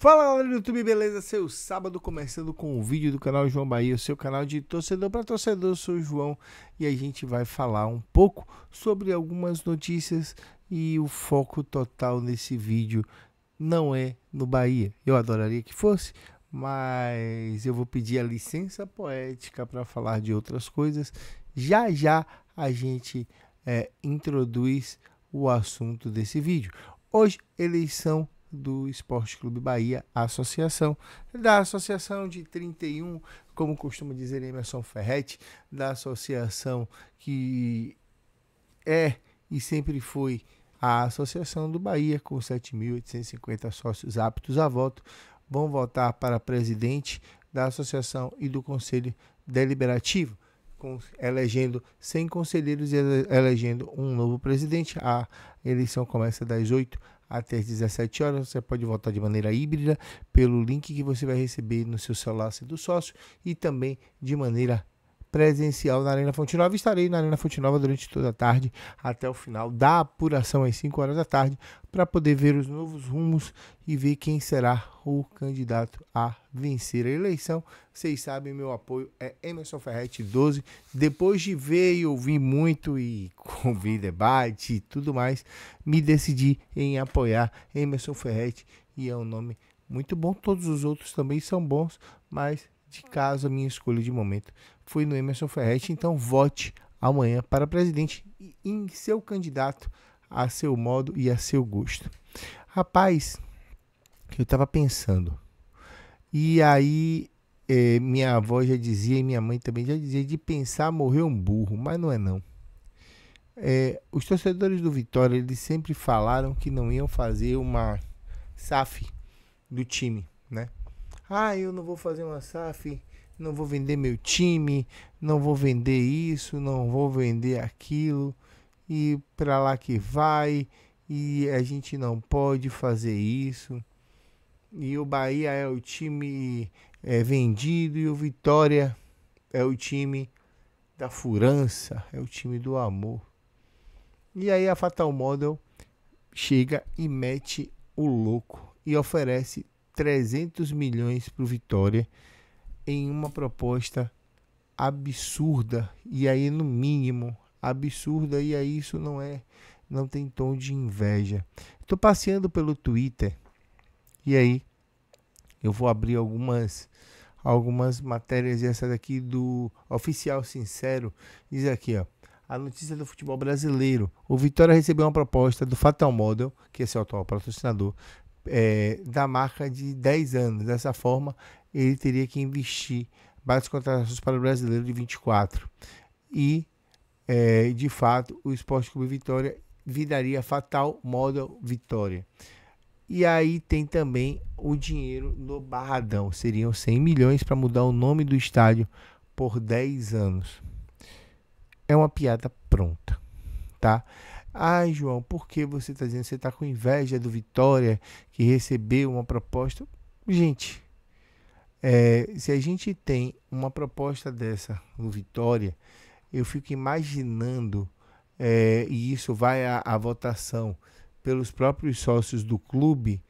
Fala galera do YouTube, beleza? Seu sábado começando com o um vídeo do canal João Bahia, o seu canal de torcedor para torcedor, eu sou o João e a gente vai falar um pouco sobre algumas notícias e o foco total nesse vídeo não é no Bahia. Eu adoraria que fosse, mas eu vou pedir a licença poética para falar de outras coisas. Já já a gente é, introduz o assunto desse vídeo. Hoje, eleição do Esporte Clube Bahia Associação, da Associação de 31, como costuma dizer Emerson Ferretti, da associação que é e sempre foi a Associação do Bahia, com 7.850 sócios aptos a voto, vão votar para presidente da associação e do conselho deliberativo, com, elegendo 100 conselheiros e elegendo um novo presidente. A eleição começa das 8 até as 17 horas. Você pode votar de maneira híbrida pelo link que você vai receber no seu celular do sócio e também de maneira presencial na Arena Fonte Nova. Estarei na Arena Fonte Nova durante toda a tarde, até o final da apuração, às 5 horas da tarde, para poder ver os novos rumos e ver quem será o candidato a vencer a eleição. Vocês sabem, meu apoio é Emerson Ferretti 12. Depois de ver e ouvir muito e ouvir debate e tudo mais, me decidi em apoiar Emerson Ferretti e é um nome muito bom. Todos os outros também são bons, mas de caso a minha escolha de momento foi no Emerson Ferretti. Então vote amanhã para presidente em seu candidato a seu modo e a seu gosto. Rapaz, eu estava pensando. E aí eh, minha avó já dizia e minha mãe também já dizia de pensar morreu um burro, mas não é não. É, os torcedores do Vitória eles sempre falaram que não iam fazer uma SAF do time, né? Ah, eu não vou fazer uma SAF não vou vender meu time, não vou vender isso, não vou vender aquilo, e para lá que vai, e a gente não pode fazer isso. E o Bahia é o time é, vendido, e o Vitória é o time da furança, é o time do amor. E aí a Fatal Model chega e mete o louco e oferece 300 milhões para o Vitória em uma proposta absurda e aí no mínimo absurda e aí isso não é não tem tom de inveja. Estou passeando pelo Twitter e aí eu vou abrir algumas algumas matérias e essa daqui do oficial sincero diz aqui ó a notícia do futebol brasileiro o Vitória recebeu uma proposta do Fatal Model que é seu atual patrocinador é, da marca de 10 anos. Dessa forma, ele teria que investir várias contratações para o brasileiro de 24. E, é, de fato, o Esporte Clube Vitória viraria fatal modo Vitória. E aí tem também o dinheiro no Barradão. Seriam 100 milhões para mudar o nome do estádio por 10 anos. É uma piada pronta, tá? Ai, João, por que você está dizendo que você está com inveja do Vitória que recebeu uma proposta? Gente, é, se a gente tem uma proposta dessa no Vitória, eu fico imaginando, é, e isso vai à, votação pelos próprios sócios do clube,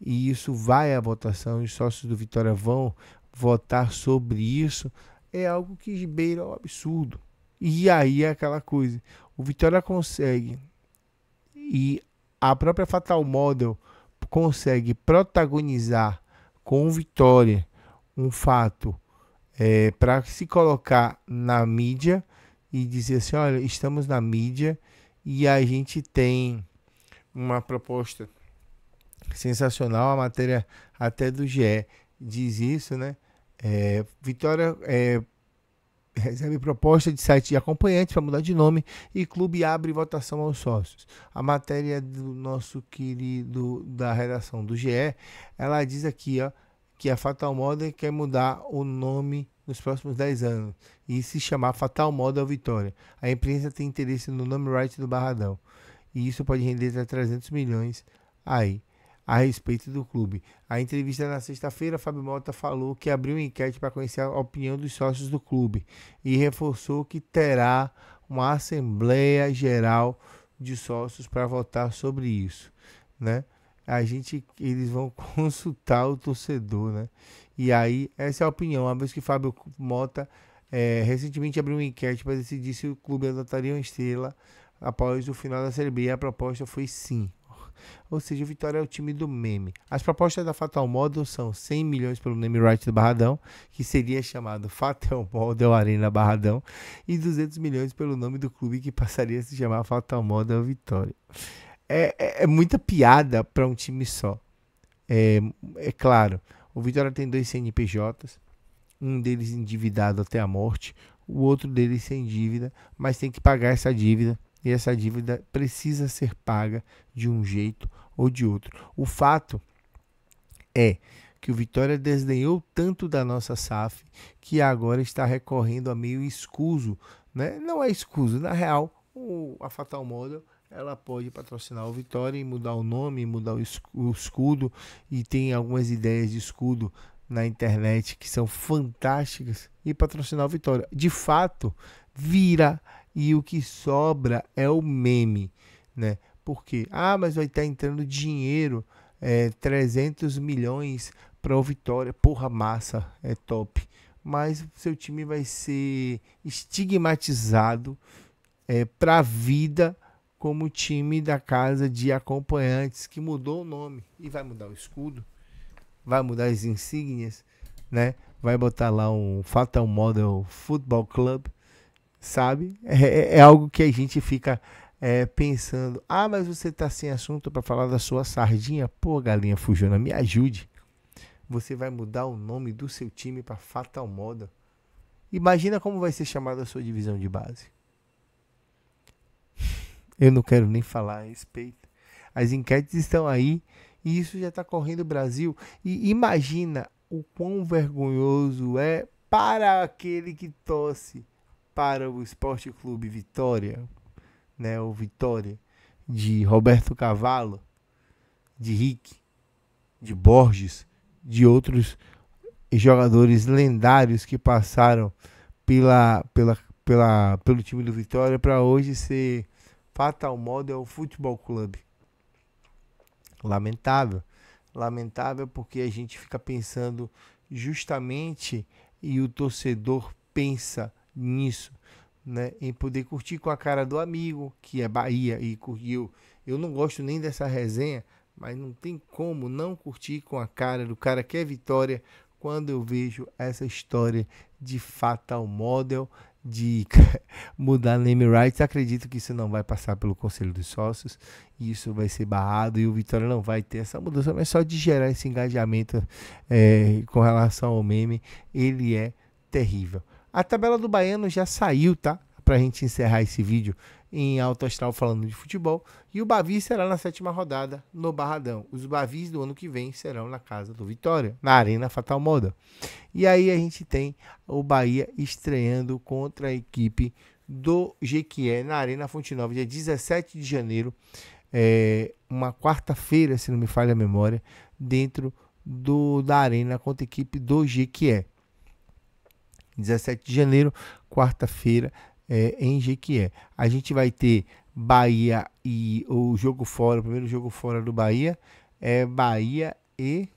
e isso vai à votação, os sócios do Vitória vão votar sobre isso, é algo que beira o absurdo. E aí é aquela coisa. O Vitória consegue, e a própria Fatal Model consegue protagonizar com o Vitória um fato é, para se colocar na mídia e dizer assim: olha, estamos na mídia e a gente tem uma proposta sensacional. A matéria até do GE diz isso, né? É, Vitória é, recebe proposta de site de acompanhantes para mudar de nome e clube abre votação aos sócios. A matéria do nosso querido da redação do GE, ela diz aqui, ó que a é Fatal Model quer mudar o nome nos próximos 10 anos e se chamar Fatal Model Vitória. A imprensa tem interesse no nome right do Barradão e isso pode render até 300 milhões aí a respeito do clube. A entrevista na sexta-feira, Fábio Mota falou que abriu uma enquete para conhecer a opinião dos sócios do clube e reforçou que terá uma assembleia geral de sócios para votar sobre isso, né? a gente eles vão consultar o torcedor, né? E aí, essa é a opinião. Uma vez que Fábio Mota é, recentemente abriu uma enquete para decidir se o clube adotaria uma estrela após o final da Série B, e a proposta foi sim. Ou seja, o Vitória é o time do meme. As propostas da Fatal Model são 100 milhões pelo name right do Barradão, que seria chamado Fatal Model Arena Barradão, e 200 milhões pelo nome do clube que passaria a se chamar Fatal Model Vitória. É, é, é, muita piada para um time só. É, é claro, o Vitória tem dois CNPJs, um deles endividado até a morte, o outro deles sem dívida, mas tem que pagar essa dívida e essa dívida precisa ser paga de um jeito ou de outro. O fato é que o Vitória desdenhou tanto da nossa SAF que agora está recorrendo a meio escuso, né? Não é escuso, na real, o, a Fatal Model ela pode patrocinar o Vitória e mudar o nome, mudar o escudo. E tem algumas ideias de escudo na internet que são fantásticas e patrocinar o Vitória. De fato, vira e o que sobra é o meme, né? Porque, ah, mas vai estar tá entrando dinheiro, é, 300 milhões para o Vitória. Porra, massa, é top. Mas seu time vai ser estigmatizado é, para a vida como time da casa de acompanhantes, que mudou o nome e vai mudar o escudo, vai mudar as insígnias, né? Vai botar lá um Fatal Model Football Club, sabe? É, é, é algo que a gente fica é, pensando: ah, mas você tá sem assunto para falar da sua sardinha? Pô, galinha fujona, me ajude. Você vai mudar o nome do seu time para Fatal Model. Imagina como vai ser chamada a sua divisão de base. Eu não quero nem falar a respeito. As enquetes estão aí e isso já está correndo o Brasil. E imagina o quão vergonhoso é para aquele que torce para o Esporte Clube Vitória, né? O Vitória de Roberto Cavalo, de Rick, de Borges, de outros jogadores lendários que passaram pela, pela, pela, pelo time do Vitória para hoje ser Fatal Model é Futebol Clube. Lamentável. Lamentável porque a gente fica pensando justamente e o torcedor pensa nisso, né? Em poder curtir com a cara do amigo, que é Bahia e curtiu. Eu não gosto nem dessa resenha, mas não tem como não curtir com a cara do cara que é vitória quando eu vejo essa história de Fatal Model de mudar name rights, acredito que isso não vai passar pelo Conselho dos Sócios, e isso vai ser barrado e o Vitória não vai ter essa mudança, mas só de gerar esse engajamento é, com relação ao meme, ele é terrível. A tabela do Baiano já saiu, tá? Pra gente encerrar esse vídeo, em Alto Astral falando de futebol. E o Bavi será na sétima rodada no Barradão. Os Bavis do ano que vem serão na casa do Vitória, na Arena Fatal Moda. E aí a gente tem o Bahia estreando contra a equipe do Jequié na Arena Fonte Nova, dia 17 de janeiro, é, uma quarta-feira, se não me falha a memória, dentro do, da Arena contra a equipe do Jequié. 17 de janeiro, quarta-feira, é, em Jequié. A gente vai ter Bahia e o jogo fora, o primeiro jogo fora do Bahia é Bahia e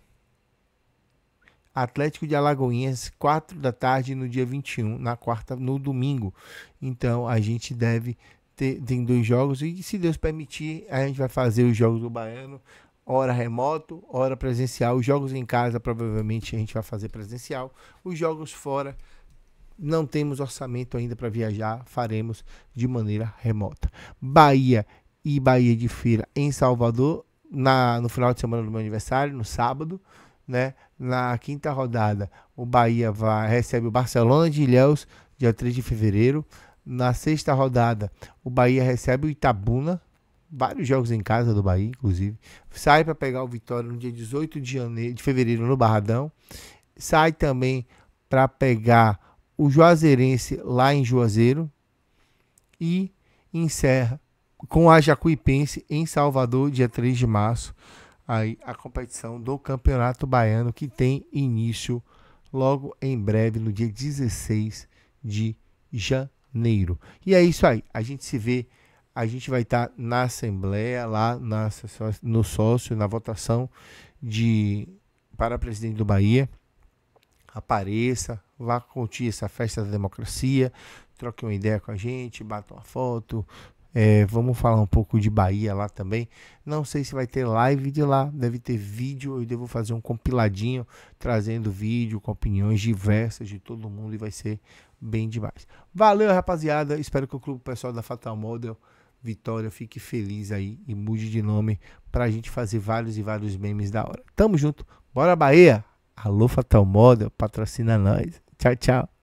Atlético de Alagoinhas, 4 da tarde no dia 21, na quarta, no domingo. Então a gente deve ter tem dois jogos e se Deus permitir, a gente vai fazer os jogos do baiano, hora remoto, hora presencial. Os jogos em casa provavelmente a gente vai fazer presencial, os jogos fora não temos orçamento ainda para viajar, faremos de maneira remota. Bahia e Bahia de Feira em Salvador, na, no final de semana do meu aniversário, no sábado. Né? Na quinta rodada, o Bahia vai, recebe o Barcelona de Ilhéus, dia 3 de fevereiro. Na sexta rodada, o Bahia recebe o Itabuna, vários jogos em casa do Bahia, inclusive. Sai para pegar o Vitória no dia 18 de, janeiro, de fevereiro no Barradão. Sai também para pegar o Juazeirense lá em Juazeiro e encerra com a Jacuipense em Salvador, dia 3 de março, aí a competição do Campeonato Baiano que tem início logo em breve no dia 16 de janeiro. E é isso aí, a gente se vê, a gente vai estar tá na assembleia lá na, no sócio na votação de para presidente do Bahia. Apareça, vá curtir essa festa da democracia, troque uma ideia com a gente, bata uma foto. É, vamos falar um pouco de Bahia lá também. Não sei se vai ter live de lá, deve ter vídeo. Eu devo fazer um compiladinho trazendo vídeo com opiniões diversas de todo mundo e vai ser bem demais. Valeu, rapaziada. Espero que o clube pessoal da Fatal Model Vitória fique feliz aí e mude de nome pra gente fazer vários e vários memes da hora. Tamo junto. Bora Bahia. Alô Fatal Model, patrocina nós. Tchau, tchau.